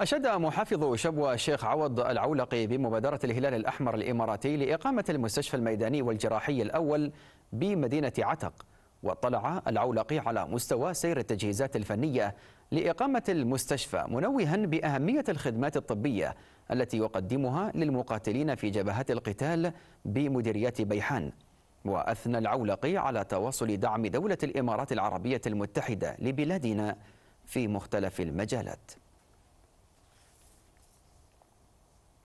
أشد محافظ شبوة الشيخ عوض العولقي بمبادرة الهلال الأحمر الإماراتي لإقامة المستشفى الميداني والجراحي الأول بمدينة عتق واطلع العولقي على مستوى سير التجهيزات الفنية لإقامة المستشفى منوها بأهمية الخدمات الطبية التي يقدمها للمقاتلين في جبهات القتال بمديريات بيحان وأثنى العولقي على تواصل دعم دولة الإمارات العربية المتحدة لبلادنا في مختلف المجالات